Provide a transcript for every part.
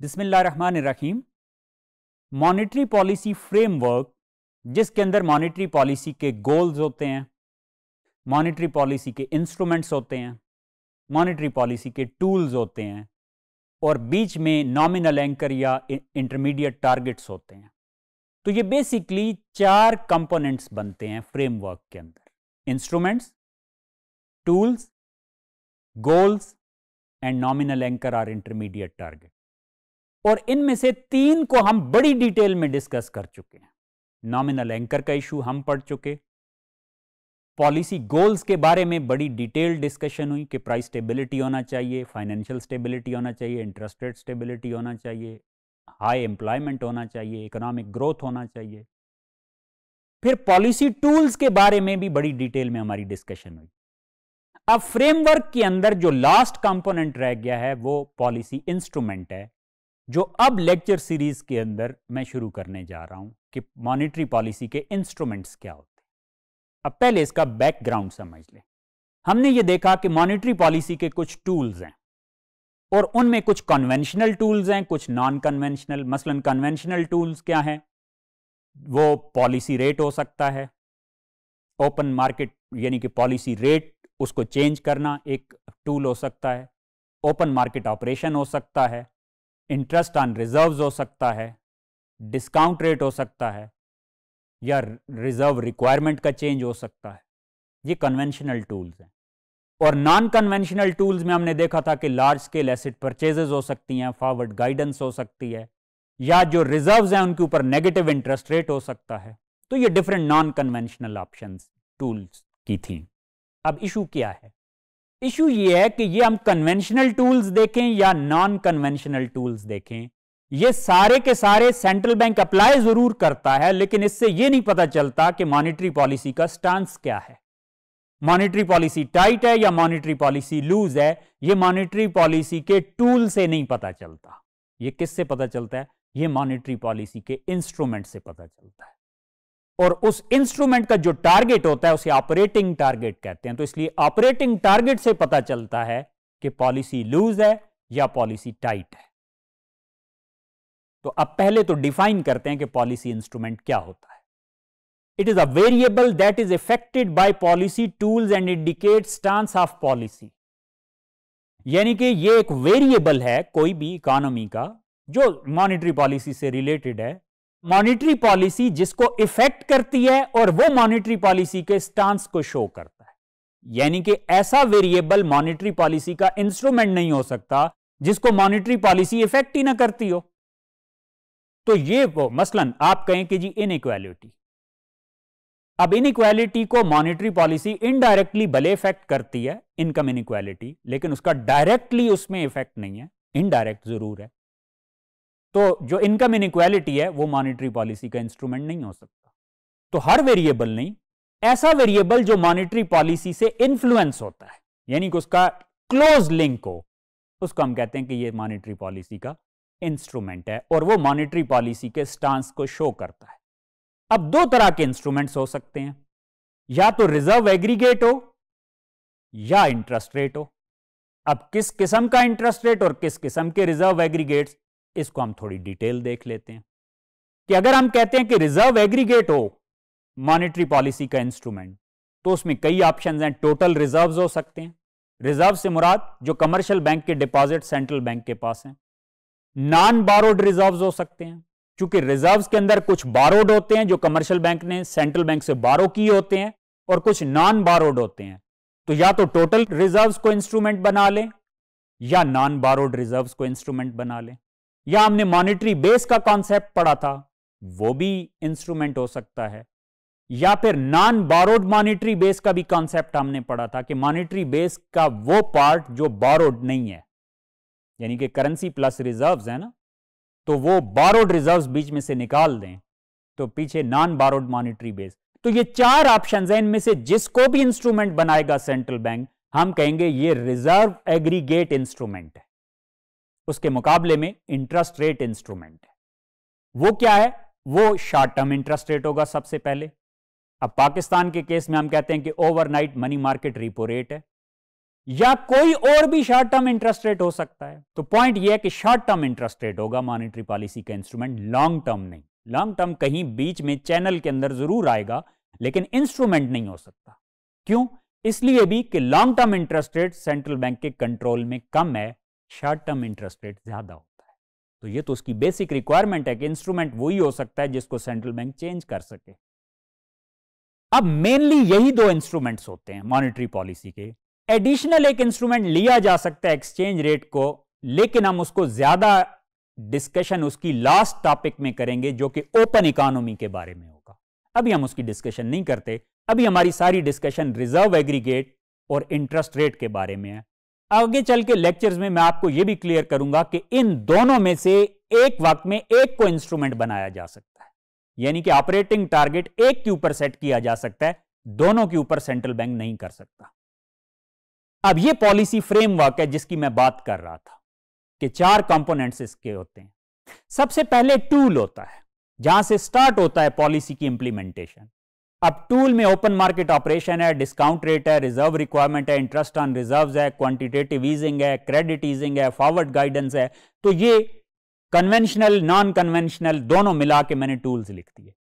बिस्मिल्लाहमानिर्रहीम monetary policy framework जिसके अंदर monetary policy के गोल्स होते हैं मॉनेटरी पॉलिसी के इंस्ट्रूमेंट्स होते हैं मॉनेटरी पॉलिसी के टूल्स होते हैं और बीच में नॉमिनल एंकर या इंटरमीडिएट टारगेट्स होते हैं तो ये बेसिकली चार कंपोनेंट्स बनते हैं फ्रेमवर्क के अंदर instruments tools goals and nominal anchor or intermediate target और इनमें से तीन को हम बड़ी डिटेल में डिस्कस कर चुके हैं नॉमिनल एंकर का इशू हम पढ़ चुके पॉलिसी गोल्स के बारे में बड़ी डिटेल डिस्कशन हुई कि प्राइस स्टेबिलिटी होना चाहिए फाइनेंशियल स्टेबिलिटी होना चाहिए इंटरेस्ट रेट स्टेबिलिटी होना चाहिए हाई एम्प्लॉयमेंट होना चाहिए इकोनॉमिक ग्रोथ होना चाहिए फिर पॉलिसी टूल्स के बारे में भी बड़ी डिटेल में हमारी डिस्कशन हुई अब फ्रेमवर्क के अंदर जो लास्ट कंपोनेंट रह गया है वो पॉलिसी इंस्ट्रूमेंट है जो अब लेक्चर सीरीज के अंदर मैं शुरू करने जा रहा हूं कि मॉनेटरी पॉलिसी के इंस्ट्रूमेंट्स क्या होते हैं अब पहले इसका बैकग्राउंड समझ लें हमने ये देखा कि मॉनेटरी पॉलिसी के कुछ टूल्स हैं और उनमें कुछ कन्वेंशनल टूल्स हैं कुछ नॉन कन्वेंशनल मसलन कन्वेंशनल टूल्स क्या हैं वो पॉलिसी रेट हो सकता है ओपन मार्केट यानी कि पॉलिसी रेट उसको चेंज करना एक टूल हो सकता है ओपन मार्केट ऑपरेशन हो सकता है इंटरेस्ट ऑन रिजर्व्स हो सकता है डिस्काउंट रेट हो सकता है या रिजर्व रिक्वायरमेंट का चेंज हो सकता है ये कन्वेंशनल टूल्स हैं और नॉन कन्वेंशनल टूल्स में हमने देखा था कि लार्ज स्केल एसिड परचेजेस हो सकती हैं फॉरवर्ड गाइडेंस हो सकती है या जो रिजर्व्स हैं उनके ऊपर नेगेटिव इंटरेस्ट रेट हो सकता है तो ये different non conventional option tools की थी अब इशू क्या है इशू ये है कि ये हम कन्वेंशनल टूल्स देखें या नॉन कन्वेंशनल टूल्स देखें ये सारे के सारे सेंट्रल बैंक अप्लाई जरूर करता है लेकिन इससे ये नहीं पता चलता कि मॉनेटरी पॉलिसी का स्टांस क्या है मॉनेटरी पॉलिसी टाइट है या मॉनेटरी पॉलिसी लूज है ये मॉनेटरी पॉलिसी के टूल से नहीं पता चलता ये किससे पता चलता है ये मॉनेटरी पॉलिसी के इंस्ट्रूमेंट से पता चलता है और उस इंस्ट्रूमेंट का जो टारगेट होता है उसे ऑपरेटिंग टारगेट कहते हैं तो इसलिए ऑपरेटिंग टारगेट से पता चलता है कि पॉलिसी लूज है या पॉलिसी टाइट है तो अब पहले तो डिफाइन करते हैं कि पॉलिसी इंस्ट्रूमेंट क्या होता है it is a variable that is affected by policy tools and indicate stance of policy यानी कि ये एक वेरिएबल है कोई भी इकोनॉमी का जो मॉनिटरी पॉलिसी से रिलेटेड है मॉनिटरी पॉलिसी जिसको इफेक्ट करती है और वो मॉनिटरी पॉलिसी के स्टांस को शो करता है यानी कि ऐसा वेरिएबल मॉनिटरी पॉलिसी का इंस्ट्रूमेंट नहीं हो सकता जिसको मॉनिटरी पॉलिसी इफेक्ट ही ना करती हो तो ये वो मसलन आप कहें कि जी इनइक्वालिटी अब इक्वालिटी को मॉनिटरी पॉलिसी इनडायरेक्टली भले इफेक्ट करती है इनकम इक्वालिटी लेकिन उसका डायरेक्टली उसमें इफेक्ट नहीं है इनडायरेक्ट जरूर है तो जो इनकम इनक्वालिटी है वो मॉनिटरी पॉलिसी का इंस्ट्रूमेंट नहीं हो सकता तो हर वेरिएबल नहीं ऐसा वेरिएबल जो मॉनिटरी पॉलिसी से इन्फ्लुएंस होता है यानी कि उसका क्लोज लिंक हो उसको हम कहते हैं कि ये मॉनिटरी पॉलिसी का इंस्ट्रूमेंट है और वो मॉनिटरी पॉलिसी के स्टांस को शो करता है अब दो तरह के इंस्ट्रूमेंट्स हो सकते हैं या तो रिजर्व एग्रीगेट हो या इंटरेस्ट रेट हो अब किस किस्म का इंटरेस्ट रेट और किस किस्म के रिजर्व एग्रीगेट्स इसको हम थोड़ी डिटेल देख लेते हैं कि अगर हम कहते हैं कि रिजर्व एग्रीगेट हो मॉनेटरी पॉलिसी का इंस्ट्रूमेंट तो उसमें कई ऑप्शंस हैं टोटल रिजर्व्स हो सकते हैं रिजर्व से मुराद जो कमर्शियल बैंक के डिपॉजिट सेंट्रल बैंक के पास हैं नॉन बारोड रिजर्व्स हो सकते हैं क्योंकि रिजर्व्स के अंदर कुछ बारोड होते हैं जो कमर्शियल बैंक ने सेंट्रल बैंक से बारो किए होते हैं और कुछ नॉन बारोड होते हैं तो या तो टोटल रिजर्व को इंस्ट्रूमेंट बना लें या नॉन बारोड रिजर्व को इंस्ट्रूमेंट बना लें या हमने मॉनिटरी बेस का कॉन्सेप्ट पढ़ा था वो भी इंस्ट्रूमेंट हो सकता है या फिर नॉन बारोड मॉनिटरी बेस का भी कॉन्सेप्ट हमने पढ़ा था कि मॉनिटरी बेस का वो पार्ट जो बारोड नहीं है यानी कि करेंसी प्लस रिजर्व्स है ना तो वो बारोड रिजर्व्स बीच में से निकाल दें तो पीछे नॉन बारोड मॉनिटरी बेस तो ये चार ऑप्शन है इनमें से जिसको भी इंस्ट्रूमेंट बनाएगा सेंट्रल बैंक हम कहेंगे ये रिजर्व एग्रीगेट इंस्ट्रूमेंट है उसके मुकाबले में इंटरेस्ट रेट इंस्ट्रूमेंट है वो क्या है वो शॉर्ट टर्म इंटरेस्ट रेट होगा सबसे पहले अब पाकिस्तान के केस में हम कहते हैं कि overnight money market repo rate है या कोई और भी शॉर्ट टर्म इंटरेस्ट रेट हो सकता है तो पॉइंट यह है कि शॉर्ट टर्म इंटरेस्ट रेट होगा मॉनिटरी पॉलिसी का इंस्ट्रूमेंट लॉन्ग टर्म नहीं लॉन्ग टर्म कहीं बीच में चैनल के अंदर जरूर आएगा लेकिन इंस्ट्रूमेंट नहीं हो सकता क्यों इसलिए भी कि long term interest rate central bank के कंट्रोल में कम है शॉर्ट टर्म इंटरेस्ट रेट ज़्यादा होता है तो ये तो उसकी बेसिक रिक्वायरमेंट है कि इंस्ट्रूमेंट वही हो सकता है जिसको सेंट्रल बैंक चेंज कर सके अब मेनली यही दो इंस्ट्रूमेंट्स होते हैं मॉनिटरी पॉलिसी के एडिशनल एक इंस्ट्रूमेंट लिया जा सकता है एक्सचेंज रेट को लेकिन हम उसको ज्यादा डिस्कशन उसकी लास्ट टॉपिक में करेंगे जो कि ओपन इकोनॉमी के बारे में होगा अभी हम उसकी डिस्कशन नहीं करते अभी हमारी सारी डिस्कशन रिजर्व एग्रीगेट और इंटरेस्ट रेट के बारे में है आगे चल के लेक्चर्स में मैं आपको यह भी क्लियर करूंगा कि इन दोनों में से एक वक्त में एक को इंस्ट्रूमेंट बनाया जा सकता है यानी कि ऑपरेटिंग टारगेट एक के ऊपर सेट किया जा सकता है दोनों के ऊपर सेंट्रल बैंक नहीं कर सकता अब यह पॉलिसी फ्रेमवर्क है जिसकी मैं बात कर रहा था कि चार कंपोनेंट्स इसके होते हैं सबसे पहले टूल होता है जहां से स्टार्ट होता है पॉलिसी की इंप्लीमेंटेशन अब टूल में ओपन मार्केट ऑपरेशन है डिस्काउंट रेट है रिजर्व रिक्वायरमेंट है इंटरेस्ट ऑन रिजर्व है क्वांटिटेटिव ईजिंग है क्रेडिट ईजिंग है फॉरवर्ड गाइडेंस है तो ये कन्वेंशनल नॉन कन्वेंशनल दोनों मिला के मैंने टूल्स लिख दिए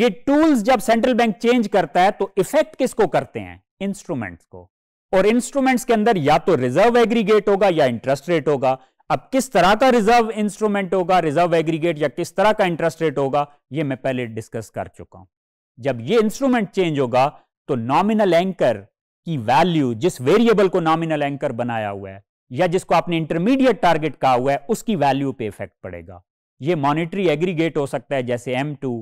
ये टूल्स जब सेंट्रल बैंक चेंज करता है तो इफेक्ट किसको करते हैं इंस्ट्रूमेंट्स को और इंस्ट्रूमेंट्स के अंदर या तो रिजर्व एग्रीगेट होगा या इंटरेस्ट रेट होगा अब किस तरह का रिजर्व इंस्ट्रूमेंट होगा रिजर्व एग्रीगेट या किस तरह का इंटरेस्ट रेट होगा यह मैं पहले डिस्कस कर चुका हूं जब ये इंस्ट्रूमेंट चेंज होगा तो नॉमिनल एंकर की वैल्यू जिस वेरिएबल को नॉमिनल एंकर बनाया हुआ है या जिसको आपने इंटरमीडिएट टारगेट कहा हुआ है उसकी वैल्यू पे इफेक्ट पड़ेगा ये मॉनिटरी एग्रीगेट हो सकता है जैसे एम टू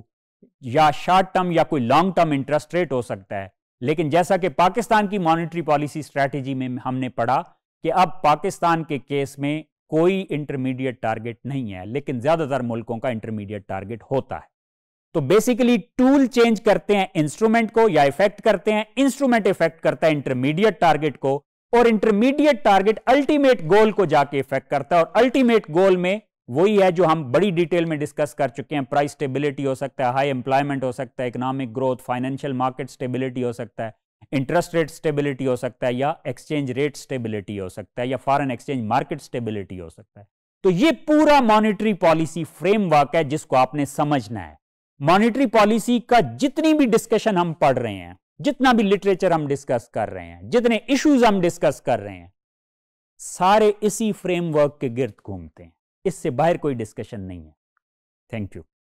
या शॉर्ट टर्म या कोई लॉन्ग टर्म इंटरेस्ट रेट हो सकता है लेकिन जैसा कि पाकिस्तान की मॉनिटरी पॉलिसी स्ट्रेटेजी में हमने पढ़ा कि अब पाकिस्तान के केस में कोई इंटरमीडिएट टारगेट नहीं है लेकिन ज़्यादातर मुल्कों का इंटरमीडिएट टारगेट होता है तो बेसिकली टूल चेंज करते हैं इंस्ट्रूमेंट को या इफेक्ट करते हैं इंस्ट्रूमेंट इफेक्ट करता है इंटरमीडिएट टारगेट को और इंटरमीडिएट टारगेट अल्टीमेट गोल को जाके इफेक्ट करता है और अल्टीमेट गोल में वही है जो हम बड़ी डिटेल में डिस्कस कर चुके हैं प्राइस स्टेबिलिटी हो सकता है हाई एम्प्लॉयमेंट हो सकता है economic growth financial market stability हो सकता है इंटरेस्ट रेट स्टेबिलिटी हो सकता है या एक्सचेंज रेट स्टेबिलिटी हो सकता है या फॉरेन एक्सचेंज मार्केट स्टेबिलिटी हो सकता है तो ये पूरा मॉनिटरी पॉलिसी फ्रेमवर्क है जिसको आपने समझना है मॉनिटरी पॉलिसी का जितनी भी डिस्कशन हम पढ़ रहे हैं जितना भी लिटरेचर हम डिस्कस कर रहे हैं जितने इश्यूज हम डिस्कस कर रहे हैं सारे इसी फ्रेमवर्क के गिर्द घूमते हैं इससे बाहर कोई डिस्कशन नहीं है थैंक यू